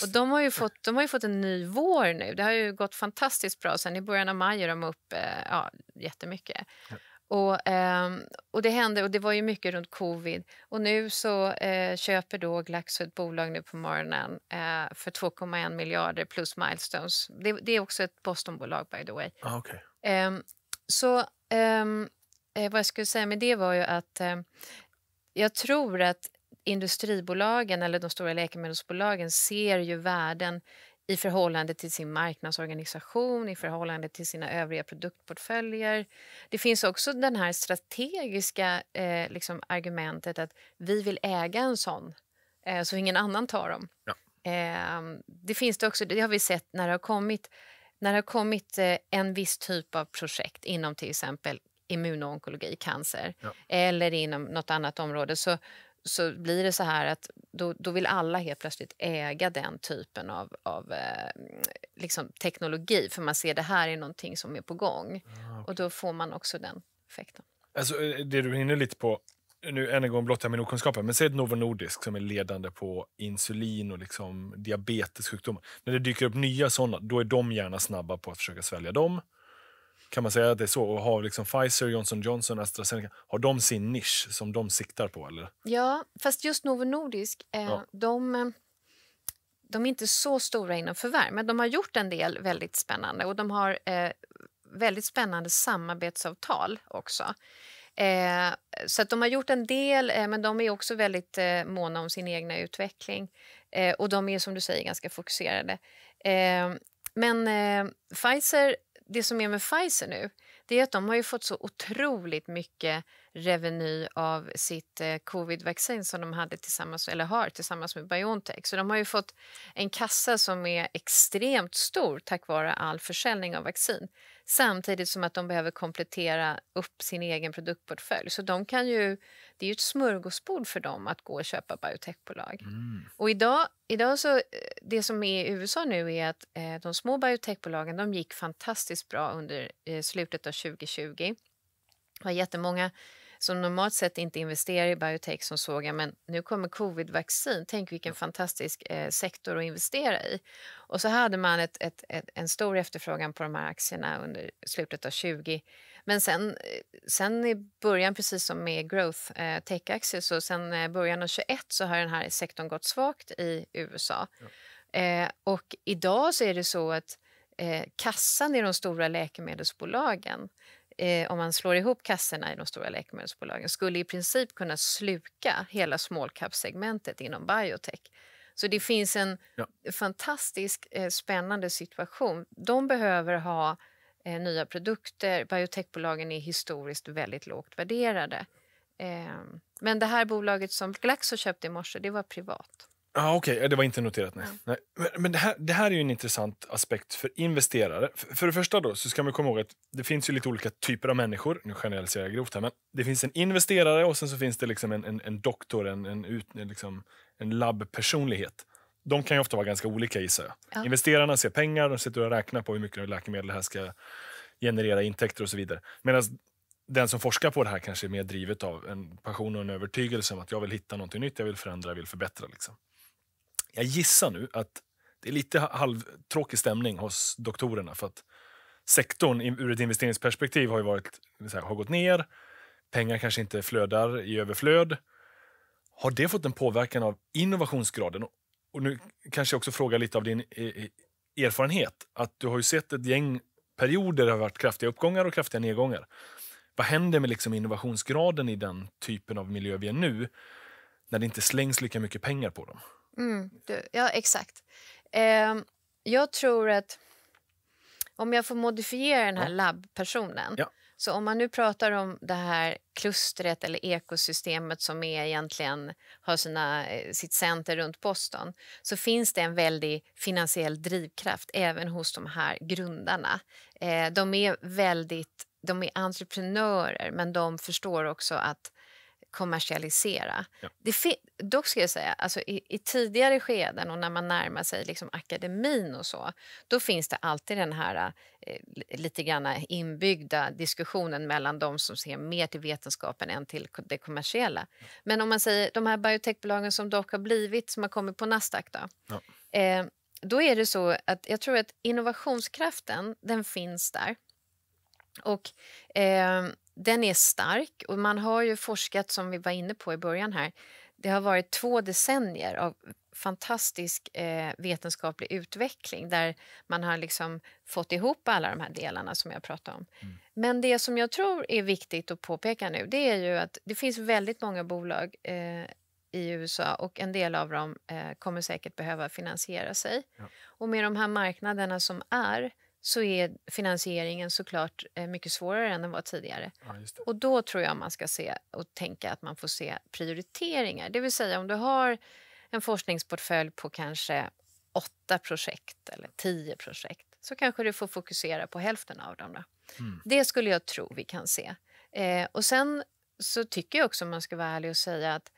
Och de har, ju fått, de har ju fått en ny vår nu. Det har ju gått fantastiskt bra. Sen i början av maj är de upp eh, ja, jättemycket. Och, eh, och det hände, och det var ju mycket runt covid. Och nu så eh, köper då Glaxo ett bolag nu på morgonen eh, för 2,1 miljarder plus milestones. Det, det är också ett Bostonbolag by the way. Ah, okay. Ehm, så ehm, eh, vad jag skulle säga med det var ju att eh, jag tror att industribolagen eller de stora läkemedelsbolagen ser ju värden i förhållande till sin marknadsorganisation, i förhållande till sina övriga produktportföljer. Det finns också den här strategiska eh, liksom argumentet att vi vill äga en sån eh, så ingen annan tar dem. Ja. Eh, det finns det också, det har vi sett när det har kommit, när det har kommit eh, en viss typ av projekt inom till exempel immunonkologi, cancer, ja. eller inom nåt annat område så, så blir det så här att då, då vill alla helt plötsligt äga den typen av, av eh, liksom teknologi för man ser det här är någonting som är på gång. Ah, okay. Och då får man också den effekten. Alltså, eh, det du hinner lite på, nu än en gång blottar jag min okunskapen, men säg ett Novo Nordisk som är ledande på insulin och liksom diabetessjukdomar. När det dyker upp nya sådana, då är de gärna snabba på att försöka svälja dem. Kan man säga att det är så? Och har liksom Pfizer, Johnson Johnson, AstraZeneca, har de sin nisch som de siktar på? Eller? Ja, fast just Novo Nordisk, eh, ja. de, eh, de, är inte så stora inom förvärv, men de har gjort en del väldigt spännande och de har eh, väldigt spännande samarbetsavtal också. Eh, så de har gjort en del, eh, men de är också väldigt eh, måna om sin egna utveckling. Eh, och de är som du säger ganska fokuserade. Eh, men eh, Pfizer det som är med Pfizer nu, det är att de har ju fått så otroligt mycket reveny av sitt eh, covidvaccin som de hade tillsammans, eller har tillsammans med Biontech. Så de har ju fått en kassa som är extremt stor tack vare all försäljning av vaccin. Samtidigt som att de behöver komplettera upp sin egen produktportfölj. Så de kan ju, det är ju ett smörgåsbord för dem att gå och köpa biotechbolag. Mm. Och idag, idag så, eh, det som är i USA nu är att eh, de små biotechbolagen de gick fantastiskt bra under eh, slutet av 2020. Det var jättemånga som normalt sett inte investerar i biotech som såg jag, nu kommer covidvaccin, tänk vilken fantastisk eh, sektor att investera i. Och så hade man ett, ett, ett, en stor efterfrågan på de här aktierna under slutet av 20. Men sen, eh, sen i början, precis som med growth eh, tech-aktier, så sen eh, början av 21 så har den här sektorn gått svagt i USA. Ja. Eh, och idag så är det så att eh, kassan i de stora läkemedelsbolagen eh, om man slår ihop kassorna i de stora läkemedelsbolagen skulle i princip kunna sluka hela small cap-segmentet inom biotech. Så det finns en ja. fantastisk eh, spännande situation. De behöver ha eh, nya produkter. Biotechbolagen är historiskt väldigt lågt värderade. Ehm, men det här bolaget som Glaxo köpte i morse, det var privat. Ah, Okej, okay. det var inte noterat. Nej. nej. Men, men det, här, det här är en intressant aspekt för investerare. För, för det första då, så ska man komma ihåg att det finns ju lite olika typer av människor. Nu generaliserar jag grovt här, men det finns en investerare och sen så finns det liksom en, en, en doktor, en, en, ut, liksom, en labbpersonlighet. De kan ofta vara ganska olika gissar jag. Ja. Investerarna ser pengar, de sitter och räknar på hur mycket läkemedel det här ska generera intäkter och så vidare. Medan den som forskar på det här kanske är mer drivet av en passion och en övertygelse om att jag vill hitta något nytt, jag vill förändra, jag vill förbättra. Liksom. Jag gissar nu att det är lite halvtråkig stämning hos doktorerna för att sektorn ur ett investeringsperspektiv har varit, här, har gått ner. Pengar kanske inte flödar i överflöd. Har det fått en påverkan av innovationsgraden? Och nu kanske jag också frågar lite av din eh, eh, erfarenhet. Att du har ju sett ett gäng perioder där det har varit kraftiga uppgångar och kraftiga nedgångar. Vad händer med liksom innovationsgraden i den typen av miljö vi är nu när det inte slängs lika mycket pengar på dem? Mm, du, ja, exakt. Eh, jag tror att om jag får modifiera den här ja. labbpersonen. Ja. Så om man nu pratar om det här klustret eller ekosystemet som är egentligen har sina, eh, sitt center runt Boston så finns det en väldig finansiell drivkraft även hos de här grundarna. Eh, de är väldigt de är entreprenörer, men de förstår också att kommersialisera. Ja. Det dock ska jag säga, alltså i, i, tidigare skeden och när man närmar sig liksom akademin och så, då finns det alltid den här eh, lite grann inbyggda diskussionen mellan de som ser mer till vetenskapen än till det kommersiella. Ja. Men om man säger de här biotechbolagen som dock har blivit, som har kommit på Nasdaq då, ja. eh, då är det så att jag tror att innovationskraften, den finns där. Och eh, den är stark och man har ju forskat, som vi var inne på i början här, det har varit två decennier av fantastisk eh, vetenskaplig utveckling där man har liksom fått ihop alla de här delarna som jag pratade om. Mm. Men det som jag tror är viktigt att påpeka nu det är ju att det finns väldigt många bolag eh, i USA och en del av dem eh, kommer säkert behöva finansiera sig. Ja. Och med de här marknaderna som är så är finansieringen såklart eh, mycket svårare än den var tidigare. Ja, och då tror jag man ska se och tänka att man får se prioriteringar. Det vill säga om du har en forskningsportfölj på kanske åtta projekt eller tio projekt så kanske du får fokusera på hälften av dem. Då. Mm. Det skulle jag tro vi kan se. Eh, och sen så tycker jag också om man ska vara ärlig och säga att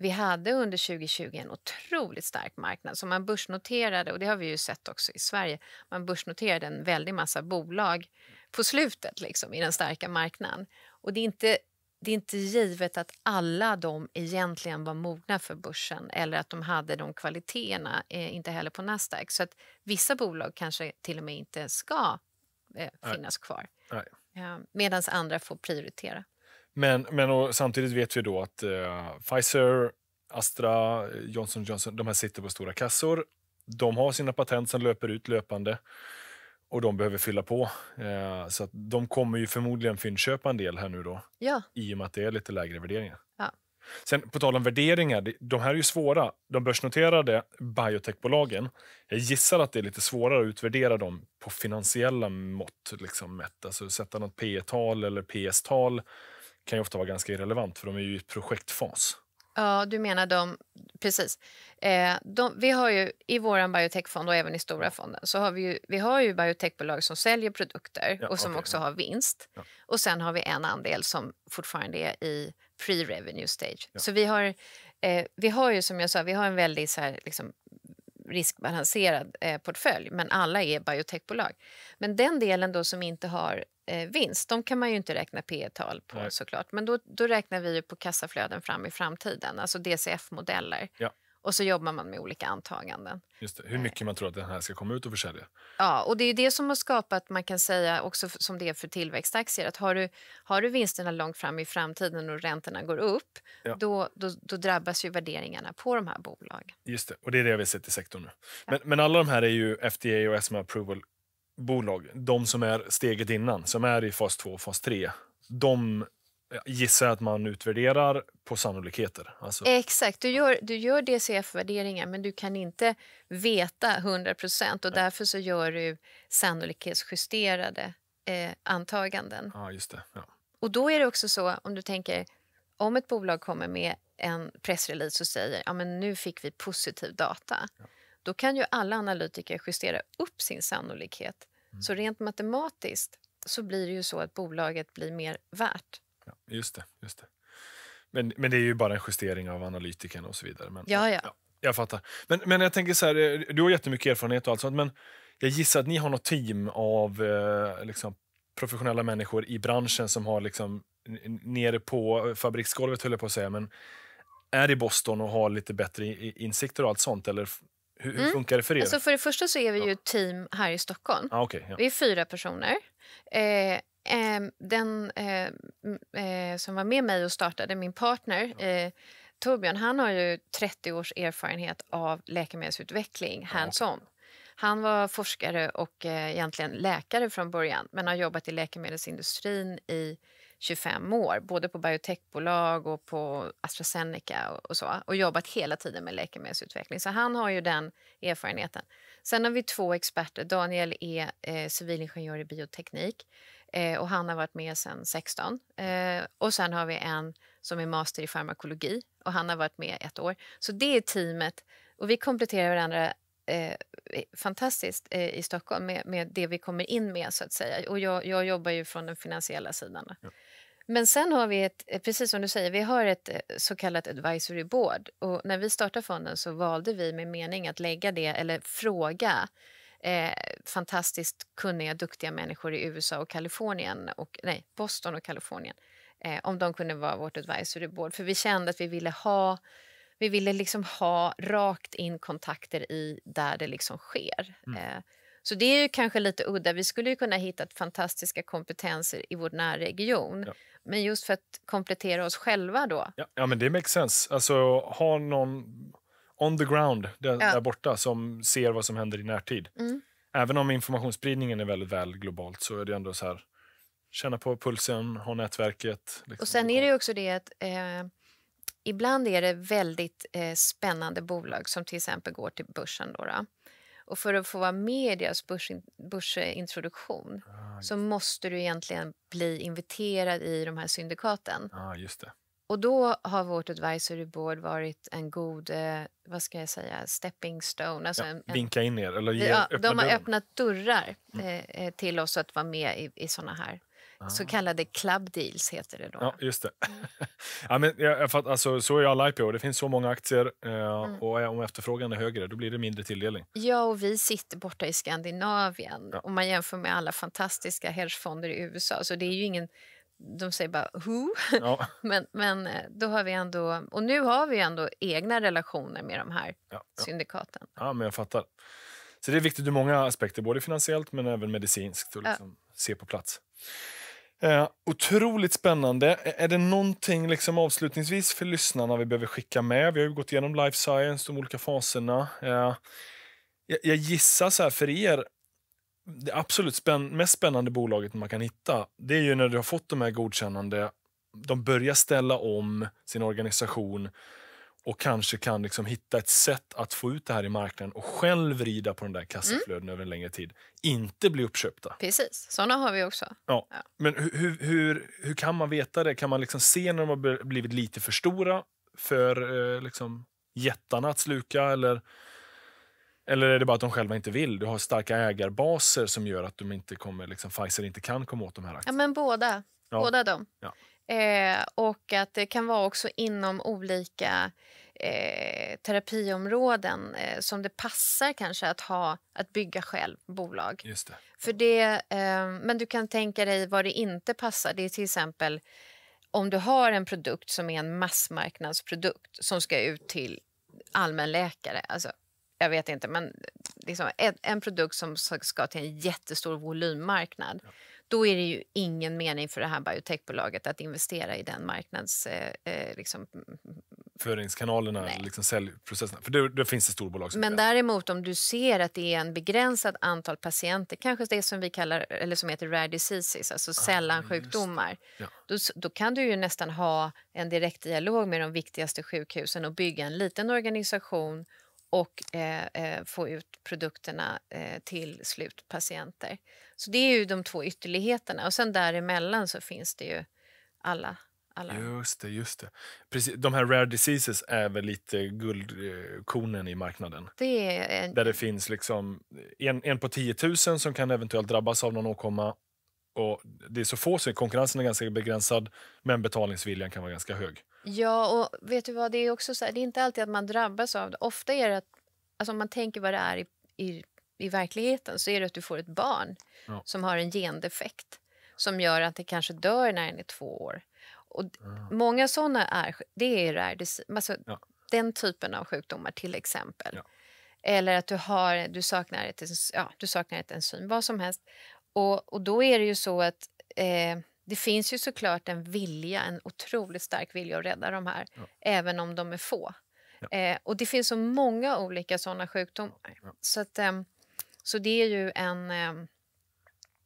vi hade under 2020 en otroligt stark marknad. Så man börsnoterade, och det har vi ju sett också i Sverige, man börsnoterade en väldig massa bolag på slutet liksom, i den starka marknaden. Och det är, inte, det är inte givet att alla de egentligen var mogna för börsen eller att de hade de kvaliteterna, eh, inte heller på Nasdaq. Så att vissa bolag kanske till och med inte ska eh, finnas Nej. kvar. Eh, Medan andra får prioritera. Men, men samtidigt vet vi då att eh, Pfizer, Astra, Johnson Johnson, de här sitter på stora kassor. De har sina patent som löper ut löpande och de behöver fylla på. Eh, så att de kommer ju förmodligen fyndköpa en del här nu då. Ja. I och med att det är lite lägre värderingar. Ja. Sen på tal om värderingar, de här är ju svåra. De börsnoterade biotechbolagen, jag gissar att det är lite svårare att utvärdera dem på finansiella mått. Liksom mätt. Alltså sätta något P tal eller PS-tal kan ju ofta vara ganska irrelevant för de är ju i projektfas. Ja, du menar de... Precis. Eh, de, vi har ju i vår biotechfond och även i stora fonden så har vi ju, vi har ju biotechbolag som säljer produkter ja, och som okay, också ja. har vinst. Ja. Och sen har vi en andel som fortfarande är i pre-revenue stage. Så vi har, eh, vi har ju som jag sa, vi har en väldigt så här, liksom, riskbalanserad eh, portfölj men alla är biotechbolag. Men den delen då som inte har eh, vinst, de kan man ju inte räkna P tal på Nej. såklart, men då, då räknar vi på kassaflöden fram i framtiden, alltså DCF-modeller. Ja. Och så jobbar man med olika antaganden. Just det, hur eh. mycket man tror att den här ska komma ut och försälja. Ja, och det är det som har skapat, man kan säga också som det är för tillväxtaktier, att har du, har du vinsterna långt fram i framtiden och räntorna går upp, ja. då, då, då, drabbas ju värderingarna på de här bolagen. Just det, och det är det vi har sett i sektorn nu. Ja. Men, men alla de här är ju FDA och SMA approval bolag, de som är steget innan, som är i fas 2 och fas 3, de gissar jag att man utvärderar på sannolikheter. Alltså. Exakt, du gör, du gör DCF-värderingar men du kan inte veta 100 procent och Nej. därför så gör du sannolikhetsjusterade eh, antaganden. Ja, just det. Ja. Och då är det också så, om du tänker om ett bolag kommer med en pressrelease och säger ja, men nu fick vi positiv data. Ja då kan ju alla analytiker justera upp sin sannolikhet. Mm. Så rent matematiskt så blir det ju så att bolaget blir mer värt. Ja, just det. Just det. Men, men det är ju bara en justering av analytiken och så vidare. Men, ja, ja. ja jag fattar. Men, men jag tänker så här, eh, du har jättemycket erfarenhet och allt sånt, men jag gissar att ni har något team av eh, liksom, professionella människor i branschen som har liksom, nere på fabriksgolvet, höll jag på att säga, men är i Boston och har lite bättre insikter och allt sånt? Eller hur, hur mm. funkar det för er? Alltså för det första så är vi ju ett team här i Stockholm. Ah, okay, ja. Vi är fyra personer. Eh, eh, den eh, som var med mig och startade, min partner ja. Eh, Torbjörn, han har ju 30 års erfarenhet av läkemedelsutveckling hands-on. Han var forskare och eh, egentligen läkare från början men har jobbat i läkemedelsindustrin i 25 år, både på biotechbolag och på AstraZeneca och, och, så, och jobbat hela tiden med läkemedelsutveckling. Så han har ju den erfarenheten. Sen har vi två experter. Daniel är eh, civilingenjör i bioteknik eh, och han har varit med sedan 16. Eh, och sen har vi en som är master i farmakologi och han har varit med ett år. Så det är teamet och vi kompletterar varandra Eh, fantastiskt eh, i Stockholm med, med, det vi kommer in med. så att säga. Och jag, jag jobbar ju från den finansiella sidan. Ja. Men sen har vi ett, eh, precis som du säger, vi har ett eh, så kallat advisory board och när vi startade fonden så valde vi med mening att lägga det eller fråga eh, fantastiskt kunniga, duktiga människor i USA och Kalifornien och nej, Boston och Kalifornien eh, om de kunde vara vårt advisory board. För vi kände att vi ville ha vi ville liksom ha rakt in kontakter i där det liksom sker. Mm. Eh, så det är ju kanske lite udda. Vi skulle ju kunna hitta fantastiska kompetenser i vår närregion. Ja. Men just för att komplettera oss själva då. Ja, ja men det makes sense. Alltså ha någon on the ground där, ja. där borta som ser vad som händer i närtid. Mm. Även om informationsspridningen är väldigt väl globalt så är det ändå så här känna på pulsen, ha nätverket. Liksom. Och sen är det också det att eh, ibland är det väldigt eh, spännande bolag som till exempel går till börsen. Då, då. Och för att få vara med i deras börsintroduktion ah, så måste du egentligen bli inviterad i de här syndikaten. Ah, just det. Och då har vårt advisory board varit en god, eh, vad ska jag säga, stepping stone. Alltså ja, en, en, vinka in er, eller ge, ja, De har dörren. öppnat dörrar mm. eh, eh, till oss att vara med i, i såna här så ah. kallade club deals heter det då. Ja, just det. Mm. ja, men jag, för alltså, så är alla IPO. Det finns så många aktier eh, mm. och om efterfrågan är högre då blir det mindre tilldelning. Ja, och vi sitter borta i Skandinavien ja. om man jämför med alla fantastiska hedgefonder i USA. Så det är ju ingen de säger bara who. Ja. men, men eh, då har vi ändå, och nu har vi ändå egna relationer med de här ja, ja. syndikaten. Ja, men jag fattar. Så det är viktigt ur många aspekter, både finansiellt men även medicinskt, att liksom se på plats. Eh, otroligt spännande. Är det någonting liksom avslutningsvis för lyssnarna vi behöver skicka med? Vi har ju gått igenom life science, de olika faserna. Eh, jag, jag, gissar så här för er, det absolut spänn mest spännande bolaget man kan hitta, det är ju när du har fått de här godkännande, de börjar ställa om sin organisation och kanske kan liksom hitta ett sätt att få ut det här i marknaden och själv rida på den där kassaflöden mm. över en längre tid. Inte bli uppköpta. Precis, såna har vi också. Ja. ja. Men hur, hur, hur, kan man veta det? Kan man liksom se när de har blivit lite för stora för eh, liksom, jättarna att sluka? Eller, eller är det bara att de själva inte vill? Du har starka ägarbaser som gör att de inte kommer, liksom, Pfizer inte kan komma åt de här aktierna. Ja, men båda. Ja. Båda de. Ja. Eh, och att det kan vara också inom olika eh, terapiområden eh, som det passar kanske att, ha, att bygga själv, bolag. Just det. För det eh, men du kan tänka dig vad det inte passar. Det är till exempel om du har en produkt som är en massmarknadsprodukt som ska ut till allmänläkare. Alltså, jag vet inte, men liksom en, en produkt som ska till en jättestor volymmarknad. Ja då är det ju ingen mening för det här biotechbolaget att investera i den marknads... Eh, eh liksom, Föringskanalerna, liksom säljprocesserna. För det, det finns det storbolag som Men är. däremot om du ser att det är en begränsad antal patienter, kanske det som vi kallar, eller som heter rare diseases, alltså ah, sällansjukdomar, ja. då, då kan du ju nästan ha en direkt dialog med de viktigaste sjukhusen och bygga en liten organisation och eh, eh, få ut produkterna eh, till slutpatienter. Så det är ju de två ytterligheterna och sen däremellan så finns det ju alla alla. Just det, just det. Precis, de här rare diseases är väl lite guldkornen i marknaden? Det en... Där det finns liksom en, en på 10 000 som kan eventuellt drabbas av någon åkomma och det är så få, så konkurrensen är ganska begränsad men betalningsviljan kan vara ganska hög. Ja, och vet du vad, det är också så här, det är inte alltid att man drabbas av det. Ofta är det att, alltså om man tänker vad det är i, i, i verkligheten så är det att du får ett barn ja. som har en gendefekt som gör att det kanske dör när den är två år. Och ja. Ah. Många såna är, det är rare, alltså, ja. den typen av sjukdomar till exempel. Eller att du, har, du, saknar ett, ja, du saknar ett enzym, vad som helst. Och, och då är det ju så att eh, det finns ju såklart en vilja, en otroligt stark vilja att rädda de här, ja. även om de är få. Ja. Eh, och det finns så många olika sådana sjukdomar. Ja. Så, att, eh, så det är ju en, ehm,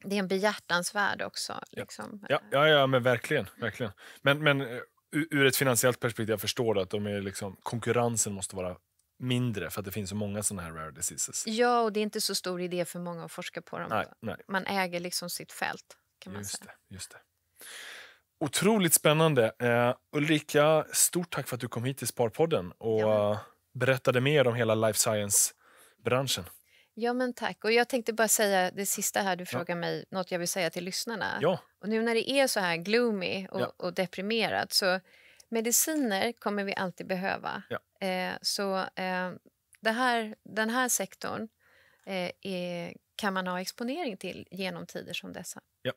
det är en begärtansvärd också. Liksom. Ja. Ja, ja, men verkligen. verkligen. Men, men eh, ur ett finansiellt perspektiv, jag förstår det, att de är liksom, konkurrensen måste vara mindre för att det finns så många sådana här rare diseases. Ja, och det är inte så stor idé för många att forska på dem. Nej, nej. Man äger liksom sitt fält. kan man just säga. Det, just det. Otroligt spännande. Uh, Ulrika, stort tack för att du kom hit till Sparpodden och ja, berättade mer om hela life science-branschen. Ja, men tack. Och jag tänkte bara säga det sista här. Du frågar ja. mig något jag vill säga till lyssnarna. Ja. Och nu när det är så här gloomy och, ja. och deprimerat så Mediciner kommer vi alltid behöva. Ja. Eh, så eh, här, den här sektorn eh, är, kan man ha exponering till genom tider som dessa. Ja.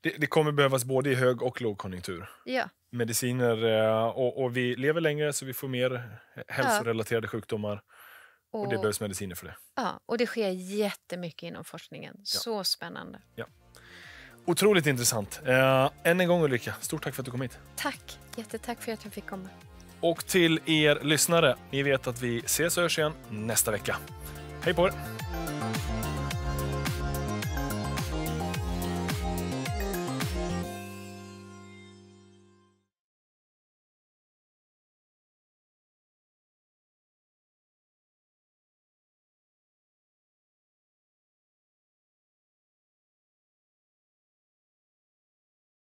Det, det kommer behövas både i hög och lågkonjunktur. Ja. Mediciner eh, och, och, vi lever längre så vi får mer hälsorelaterade ja. sjukdomar. Och, och, det behövs mediciner för det. Ja, och det sker jättemycket inom forskningen. Ja. Så spännande. Ja. Otroligt intressant. Eh, än en gång Ulrika, stort tack för att du kom hit. Tack, jättetack för att jag fick komma. Och till er lyssnare, ni vet att vi ses och hörs igen nästa vecka. Hej på er!